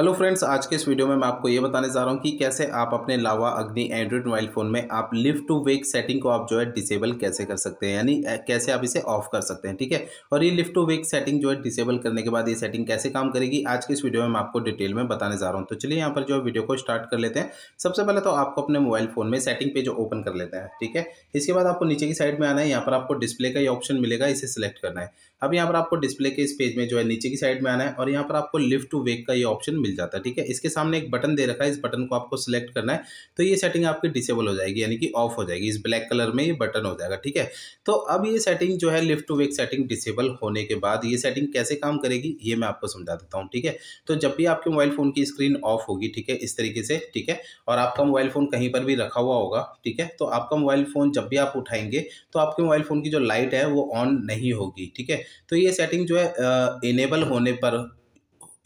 hello friends आज के इस वीडियो में मैं आपको ये बताने जा रहा हूँ कि कैसे आप अपने लावा अग्नि एंड्रॉइड मोबाइल फ़ोन में आप लिफ्ट टू वेक सेटिंग को आप जो है डिसेबल कैसे कर सकते हैं यानी कैसे आप इसे ऑफ कर सकते हैं ठीक है और ये लिफ्ट टू वेक सेटिंग जो है डिसेबल करने के बाद ये सेटिंग कैसे काम करेगी आज के इस वीडियो में मैं आपको डिटेल में बताने जा रहा हूँ तो चलिए यहाँ पर जो है वीडियो को स्टार्ट कर लेते हैं सबसे पहले तो आपको अपने मोबाइल फ़ोन में सेटिंग पेज ओपन कर लेते हैं ठीक है इसके बाद आपको नीचे की साइड में आना है यहाँ पर आपको डिस्प्ले का ये ऑप्शन मिलेगा इसे सिलेक्ट करना है अब यहाँ पर आपको डिस्प्ले के इस पेज में जो है नीचे की साइड में आना है और यहाँ पर आपको लिफ्ट टू वेक का ये ऑप्शन मिल जाता है ठीक है इसके सामने एक बटन दे रखा है इस बटन को आपको सिलेक्ट करना है तो ये सेटिंग आपकी डिसेबल हो जाएगी यानी कि ऑफ हो जाएगी इस ब्लैक कलर में ये बटन हो जाएगा ठीक है तो अब ये सेटिंग जो है lift to wake setting disable होने के बाद ये सेटिंग कैसे काम करेगी ये मैं आपको समझा देता हूँ ठीक है तो जब भी आपके मोबाइल फ़ोन की स्क्रीन ऑफ होगी ठीक है इस तरीके से ठीक है और आपका मोबाइल फ़ोन कहीं पर भी रखा हुआ होगा ठीक है तो आपका मोबाइल फ़ोन जब भी आप उठाएंगे तो आपके मोबाइल फ़ोन की जो लाइट है वो ऑन नहीं होगी ठीक है तो ये सेटिंग जो है इनेबल होने पर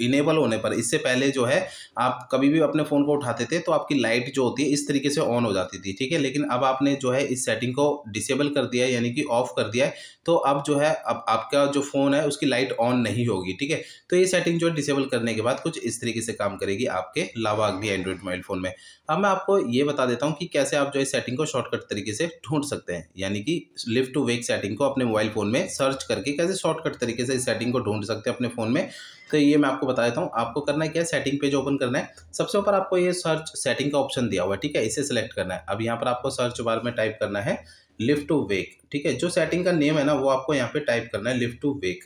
इनेबल होने पर इससे पहले जो है आप कभी भी अपने फ़ोन को उठाते थे तो आपकी लाइट जो होती है इस तरीके से ऑन हो जाती थी ठीक है लेकिन अब आपने जो है इस सेटिंग को डिसेबल कर दिया है यानी कि ऑफ कर दिया है तो अब जो है अब आपका जो फ़ोन है उसकी लाइट ऑन नहीं होगी ठीक है तो ये सेटिंग जो है डिसेबल करने के बाद कुछ इस तरीके से काम करेगी आपके लावा अग्नि एंड्रॉइड मोबाइल फ़ोन में अब मैं आपको ये बता देता हूँ कि कैसे आप जो है सेटिंग को शॉर्टकट तरीके से ढूंढ सकते हैं यानी कि लिफ्ट टू वेक सेटिंग को अपने मोबाइल फ़ोन में सर्च करके कैसे शॉर्टकट तरीके से इस सेटिंग को ढूंढ सकते हैं अपने फ़ोन में तो ये मैं आपको आपको बता देता हूँ आपको करना है क्या सेटिंग पेज ओपन करना है सबसे ऊपर आपको ये सर्च सेटिंग का ऑप्शन दिया हुआ है ठीक है इसे सेलेक्ट करना है अब यहाँ पर आपको सर्च बार में टाइप करना है लिफ्ट टू वेक ठीक है जो सेटिंग का नेम है ना वो आपको यहाँ पे टाइप करना है लिफ्ट टू वेक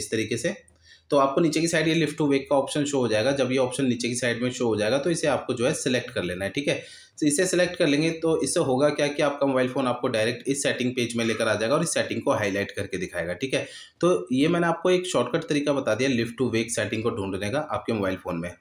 इस तरीके से तो आपको नीचे की साइड ये लिफ्ट टू वेक का ऑप्शन शो हो जाएगा जब ये ऑप्शन नीचे की साइड में शो हो जाएगा तो इसे आपको जो है सिलेक्ट कर लेना है ठीक है तो इसे सिलेक्ट कर लेंगे तो इससे होगा क्या कि आपका मोबाइल फ़ोन आपको डायरेक्ट इस सेटिंग पेज में लेकर आ जाएगा और इस सेटिंग को हाईलाइट करके दिखाएगा ठीक है तो ये मैंने आपको एक शॉर्टकट तरीका बता दिया लिफ्ट टू वेक सेटिंग को ढूंढने का आपके मोबाइल फ़ोन में